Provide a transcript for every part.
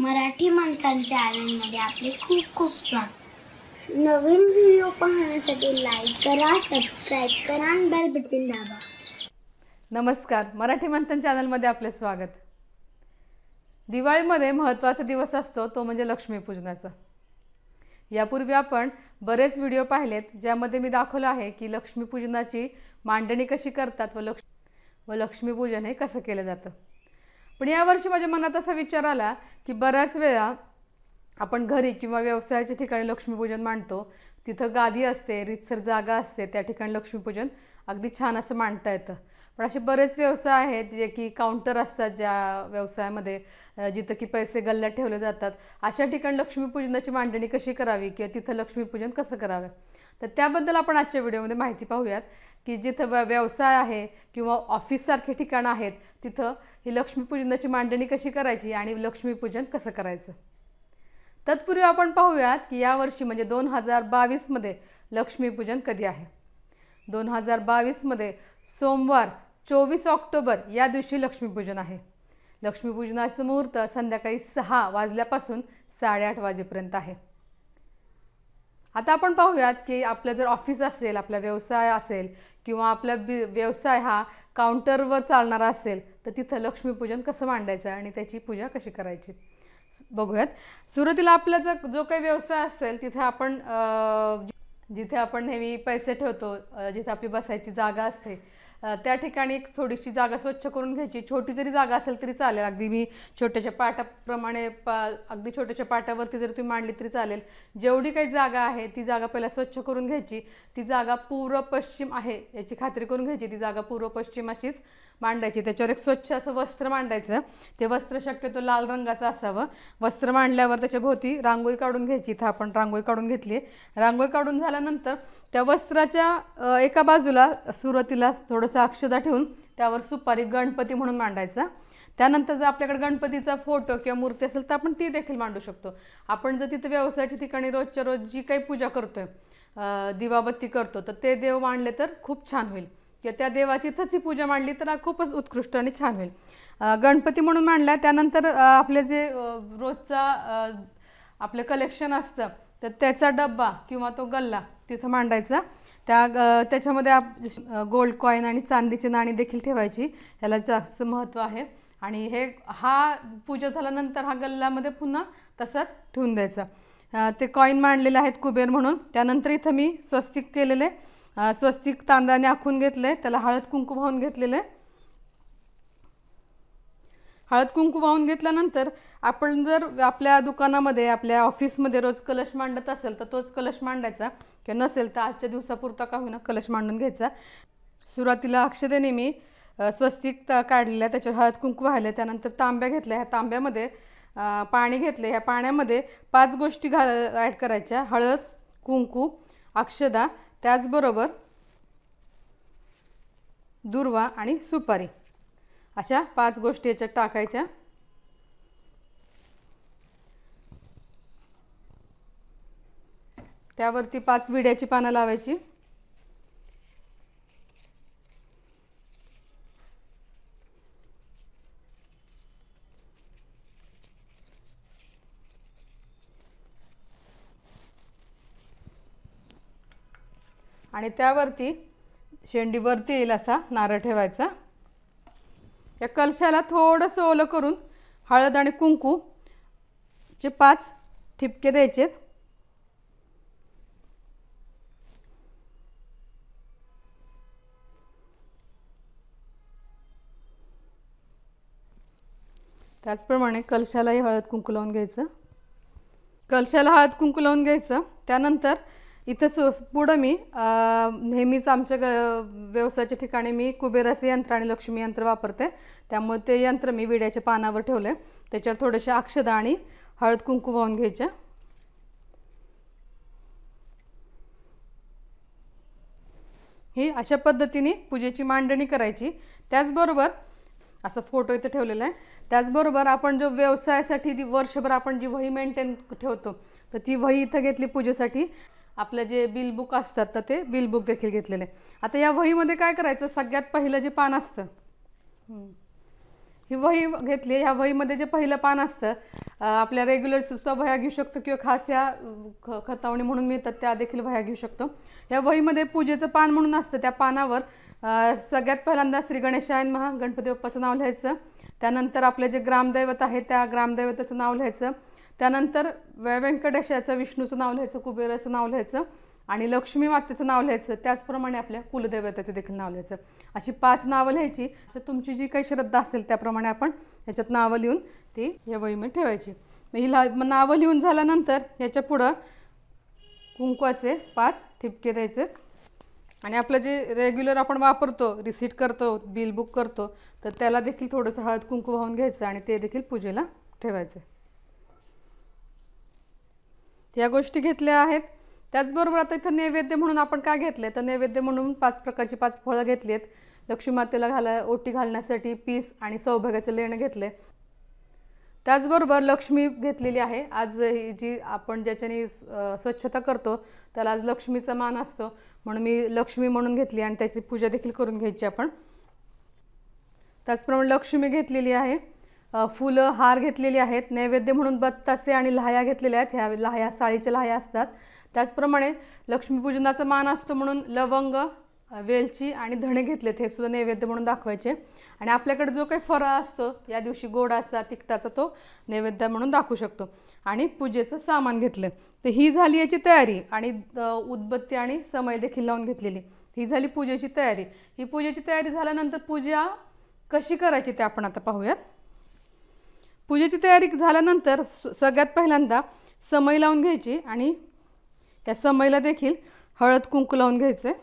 मराठी माणसांच्या आनंदमध्ये आपले खूप खूप स्वागत नवीन व्हिडिओ पाहण्यासाठी लाईक करा सबस्क्राईब करा आणि बेल बटन दाबा नमस्कार मराठी चॅनल मध्ये आपले स्वागत दिवाळीमध्ये महत्त्वाचा दिवस असतो तो म्हणजे लक्ष्मीपूजनाचा यापूर्वी आपण बरेच व्हिडिओ पाहिलेत ज्यामध्ये मी दाखवलं आहे की लक्ष्मीपूजनाची मांडणी कशी करतात व लक्ष्मी व लक्ष्मीपूजन हे कसं केलं जातं पण यावर्षी माझ्या मनात असा विचार आला की बऱ्याच वेळा आपण घरी किंवा व्यवसायाच्या ठिकाणी लक्ष्मीपूजन मांडतो तिथं गादी असते रितसर जागा असते त्या ठिकाणी लक्ष्मीपूजन अगदी छान असं मांडता येतं पण असे बरेच व्यवसाय आहेत जे की काउंटर असतात ज्या व्यवसायामध्ये जिथं की पैसे गल्ल्यात ठेवले जातात अशा ठिकाणी लक्ष्मीपूजनाची मांडणी कशी करावी किंवा तिथं लक्ष्मीपूजन कसं करावं तर त्याबद्दल आपण आजच्या व्हिडिओमध्ये माहिती पाहूयात की जिथं व्यवसाय आहे किंवा ऑफिससारखे ठिकाणं आहेत तिथं ही लक्ष्मीपूजनाची मांडणी कशी करायची आणि लक्ष्मीपूजन कसं करायचं तत्पूर्वी आपण पाहूयात की यावर्षी म्हणजे दोन हजार बावीसमध्ये लक्ष्मीपूजन कधी आहे दोन हजार बावीसमध्ये सोमवार चोवीस ऑक्टोबर या दिवशी लक्ष्मीपूजन आहे लक्ष्मीपूजनाचं मुहूर्त संध्याकाळी सहा वाजल्यापासून साडेआठ वाजेपर्यंत आहे आता आपण पाहूयात की आपलं जर ऑफिस असेल आपला व्यवसाय असेल किंवा आपला बि व्यवसाय हा काउंटरवर चालणार असेल तर तिथं लक्ष्मीपूजन कसं मांडायचं आणि त्याची पूजा कशी करायची बघूयात सुरुवातीला आपला जर जो काही व्यवसाय असेल तिथे आपण जिथे आपण नेहमी पैसे ठेवतो जिथे आपली बसायची जागा असते त्या ठिकाणी एक थोडीशी जागा स्वच्छ करून घ्यायची छोटी जरी जागा असेल तरी चालेल अगदी मी छोट्याच्या पाटाप्रमाणे पा अगदी छोट्याच्या पाटावरती जर तुम्ही मांडली तरी चालेल जेवढी काही जागा आहे ती जागा पहिला स्वच्छ करून घ्यायची ती जागा पूर्व पश्चिम आहे याची खात्री करून घ्यायची ती जागा पूर्व पश्चिम अशीच मांडायची त्याच्यावर एक स्वच्छ असं वस्त्र मांडायचं ते वस्त्र शक्यतो लाल रंगाचं असावं वस्त्र मांडल्यावर त्याच्या भोवती रांगोळी काढून घ्यायची इथं आपण रांगोळी काढून घेतली रांगोळी काढून झाल्यानंतर त्या वस्त्राच्या एका बाजूला सुरुवातीला थोडंसं अक्षदा ठेवून त्यावर सुपारी गणपती म्हणून मांडायचा त्यानंतर जर आपल्याकडे गणपतीचा फोटो किंवा मूर्ती असेल तर आपण ती देखील मांडू शकतो आपण जर तिथं व्यवसायाच्या ठिकाणी रोजच्या रोज जी काही पूजा करतोय दिवाबत्ती करतो तर ते देव मांडले तर खूप छान होईल किंवा त्या देवाची इथंच ही पूजा मांडली तर खूपच उत्कृष्ट आणि छान होईल गणपती म्हणून मांडला त्यानंतर आपले जे रोजचा आपलं कलेक्शन असतं तर त्याचा डब्बा किंवा तो गल्ला तिथं मांडायचा त्या त्याच्यामध्ये आप गोल्ड कॉईन आणि चांदीची नाणी देखील ठेवायची ह्याला जास्त महत्त्व आहे आणि हे हा पूजा झाल्यानंतर हा गल्ल्यामध्ये पुन्हा तसाच ठेवून द्यायचा ते कॉईन मांडलेले आहेत कुबेर म्हणून त्यानंतर इथं मी स्वस्तिक केलेले स्वस्तिक तांदळाने आखून घेतले त्याला हळद कुंकू वाहून घेतलेलं आहे हळद कुंकू वाहून घेतल्यानंतर आपण जर आपल्या दुकानामध्ये आपल्या ऑफिसमध्ये रोज कलश मांडत असेल तर तोच कलश मांडायचा किंवा नसेल तर आजच्या दिवसापुरता का होईना कलश मांडून घ्यायचा सुरुवातीला अक्षदेने मी स्वस्तिक आहे त्याच्यावर हळद कुंकू वाहिले त्यानंतर तांब्या घेतल्या ह्या तांब्यामध्ये पाणी घेतले ह्या पाण्यामध्ये पाच गोष्टी घाल ॲड करायच्या हळद कुंकू अक्षदा त्याचबरोबर दुर्वा आणि सुपारी अशा पाच गोष्टी याच्यात टाकायच्या त्यावरती पाच विड्याची पानं लावायची आणि त्यावरती शेंडीवरती येईल असा नारळ ठेवायचा या कलशाला थोडंसं ओलं करून हळद आणि कुंकू चे पाच ठिपके द्यायचे त्याचप्रमाणे कलशालाही हळद कुंकू लावून घ्यायचं कलशाला हळद कुंकू लावून घ्यायचं त्यानंतर इथं सु पुढं मी नेहमीच आमच्या ग व्यवसायाच्या ठिकाणी मी कुबेराचे यंत्र आणि लक्ष्मी यंत्र वापरते त्यामुळे ते यंत्र मी विड्याच्या पानावर ठेवले त्याच्यावर थोडेसे अक्षदा आणि हळद कुंकू वाहून घ्यायचे ही अशा पद्धतीने पूजेची मांडणी करायची त्याचबरोबर असा फोटो इथे ठेवलेला आहे त्याचबरोबर आपण जो व्यवसायासाठी वर्षभर आपण जी वही मेंटेन ठेवतो तर ती वही इथं घेतली पूजेसाठी आपलं जे बिल बुक असतात तर ते बिल बुक देखील घेतलेलं आहे आता या वहीमध्ये काय करायचं सगळ्यात पहिलं जे पान असतं ही वही घेतली ह्या वहीमध्ये जे पहिलं पान असतं आपल्या रेग्युलर सुद्धा वह्या घेऊ शकतो किंवा खास या ख खतावणी म्हणून मिळतात त्या देखील वह्या घेऊ शकतो या वहीमध्ये पूजेचं पान म्हणून असतं त्या पानावर सगळ्यात पहिल्यांदा श्री गणेशायन महा गणपती बाप्पाचं नाव लिहायचं त्यानंतर आपले जे ग्रामदैवत आहे त्या ग्रामदैवताचं नाव लिहायचं त्यानंतर व्यंकटेशाचं विष्णूचं नाव लिहायचं कुबेराचं नाव लिहायचं आणि लक्ष्मी मातेचं नाव लिहायचं त्याचप्रमाणे आपल्या कुलदेवतेचं देखील नाव लिहायचं अशी पाच नावं लिहायची तर तुमची जी काही श्रद्धा असेल त्याप्रमाणे आपण ह्याच्यात नावं लिहून ती या वहीमध्ये ठेवायची मग हिला नावं लिहून झाल्यानंतर याच्या पुढं कुंकवाचे पाच ठिपके द्यायचे आणि आपलं जे रेग्युलर आपण वापरतो रिसीट करतो बिल बुक करतो तर त्याला देखील थोडंसं हळद कुंकू वाहून घ्यायचं आणि ते देखील पूजेला ठेवायचं या गोष्टी घेतल्या आहेत त्याचबरोबर आता इथं नैवेद्य म्हणून आपण काय घेतलं तर नैवेद्य म्हणून पाच प्रकारची पाच फळं घेतली आहेत मातेला घाला ओटी घालण्यासाठी पीस आणि सौभाग्याचं लेणं घेतलं आहे त्याचबरोबर लक्ष्मी घेतलेली आहे आज जी आपण ज्याच्याने स्वच्छता करतो त्याला आज लक्ष्मीचा मान असतो म्हणून मी लक्ष्मी म्हणून घेतली आणि त्याची पूजा देखील करून घ्यायची आपण त्याचप्रमाणे लक्ष्मी घेतलेली आहे फुलं हार घेतलेली आहेत नैवेद्य म्हणून बत्तासे आणि लहाया घेतलेल्या आहेत ह्या लाह्या साळीच्या लाह्या असतात त्याचप्रमाणे लक्ष्मीपूजनाचा मान असतो म्हणून लवंग वेलची आणि धणे घेतलेत हे सुद्धा नैवेद्य म्हणून दाखवायचे आणि आपल्याकडे जो काही फरा असतो या दिवशी गोडाचा तिखटाचा तो नैवेद्य म्हणून दाखवू शकतो आणि पूजेचं सामान घेतलं तर ही झाली याची तयारी आणि उदबत्ती आणि समय देखील लावून घेतलेली ही झाली पूजेची तयारी ही पूजेची तयारी झाल्यानंतर पूजा कशी करायची ते आपण आता पाहूयात पूजेची तयारी झाल्यानंतर सगळ्यात पहिल्यांदा समई लावून घ्यायची आणि त्या समईला देखील हळद कुंकू लावून घ्यायचं आहे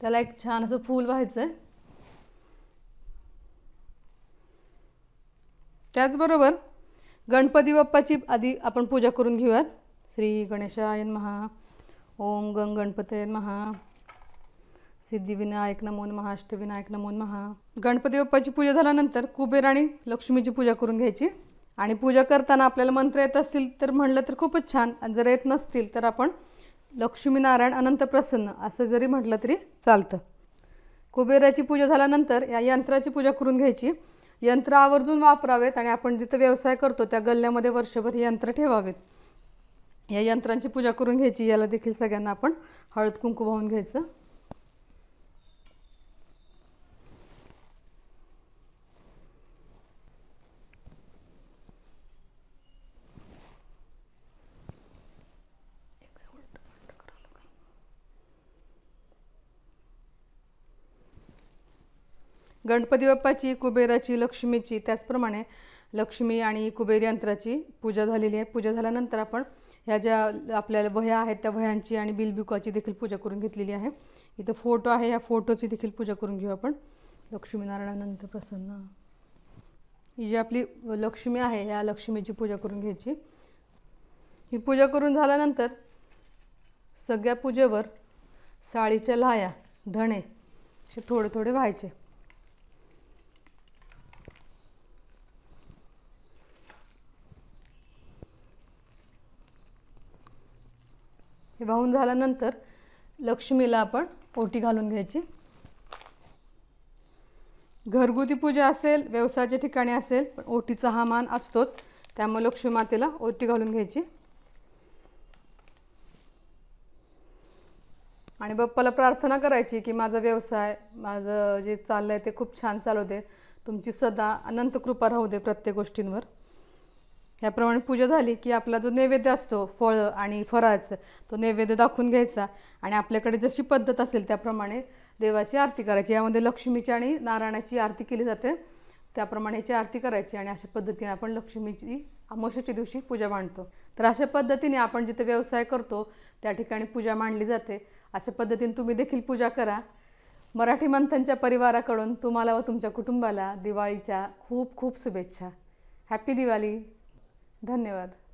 त्याला एक छान असं फूल व्हायचं आहे त्याचबरोबर गणपती बाप्पाची आधी आपण पूजा करून घेऊयात श्री गणेशायन महा ओम गंग गणपतयन महा सिद्धिविनायक नमो महा अष्टविनायक नमो महा गणपती बाप्पाची पूजा झाल्यानंतर कुबेर आणि लक्ष्मीची पूजा करून घ्यायची आणि पूजा करताना आपल्याला मंत्र येत असतील तर म्हणलं तर खूपच छान आणि जर येत नसतील तर आपण लक्ष्मीनारायण अनंत प्रसन्न असं जरी म्हटलं तरी चालतं कुबेराची पूजा झाल्यानंतर या यंत्राची पूजा करून घ्यायची यंत्र आवर्जून वापरावेत आणि आपण जिथं व्यवसाय करतो त्या गल्ल्यामध्ये वर्षभर हे यंत्र ठेवावेत या यंत्रांची पूजा करून घ्यायची याला देखील सगळ्यांना आपण हळद कुंकू वाहून घ्यायचं गणपती बाप्पाची कुबेराची लक्ष्मीची त्याचप्रमाणे लक्ष्मी आणि कुबेर यंत्राची पूजा झालेली आहे पूजा झाल्यानंतर आपण ह्या ज्या आपल्याला वह्या आहेत त्या वह्यांची आणि बिलबिकाची देखील पूजा करून घेतलेली आहे इथं फोटो आहे या फोटोची देखील पूजा करून घेऊ आपण लक्ष्मीनारायणानंतर प्रसन्न ही जी आपली लक्ष्मी आहे ह्या लक्ष्मीची पूजा करून घ्यायची ही पूजा करून झाल्यानंतर सगळ्या पूजेवर साळीच्या लाया धणे असे थोडे थोडे व्हायचे वाहून झाल्यानंतर लक्ष्मीला आपण ओटी घालून घ्यायची घरगुती पूजा असेल व्यवसायाच्या ठिकाणी असेल पण ओटीचा हा मान असतोच त्यामुळे लक्ष्मी मातेला ओटी घालून घ्यायची आणि बाप्पाला प्रार्थना करायची की माझा व्यवसाय माझं जे चाललंय ते खूप छान चालू दे तुमची सदा अनंत कृपा राहू दे प्रत्येक गोष्टींवर ह्याप्रमाणे पूजा झाली की आपला जो नैवेद्य असतो फळं आणि फराचं तो नैवेद्य दाखवून घ्यायचा आणि आपल्याकडे जशी पद्धत असेल त्याप्रमाणे देवाची आरती करायची यामध्ये लक्ष्मीची आणि नारायणाची आरती केली जाते त्याप्रमाणे याची आरती करायची आणि अशा पद्धतीने आपण लक्ष्मीची अमावस्याच्या दिवशी पूजा मांडतो तर अशा पद्धतीने आपण जिथे व्यवसाय करतो त्या ठिकाणी पूजा मांडली जाते अशा पद्धतीने तुम्ही देखील पूजा करा मराठी मंथांच्या परिवाराकडून तुम्हाला व तुमच्या कुटुंबाला दिवाळीच्या खूप खूप शुभेच्छा हॅपी दिवाळी धन्यवाद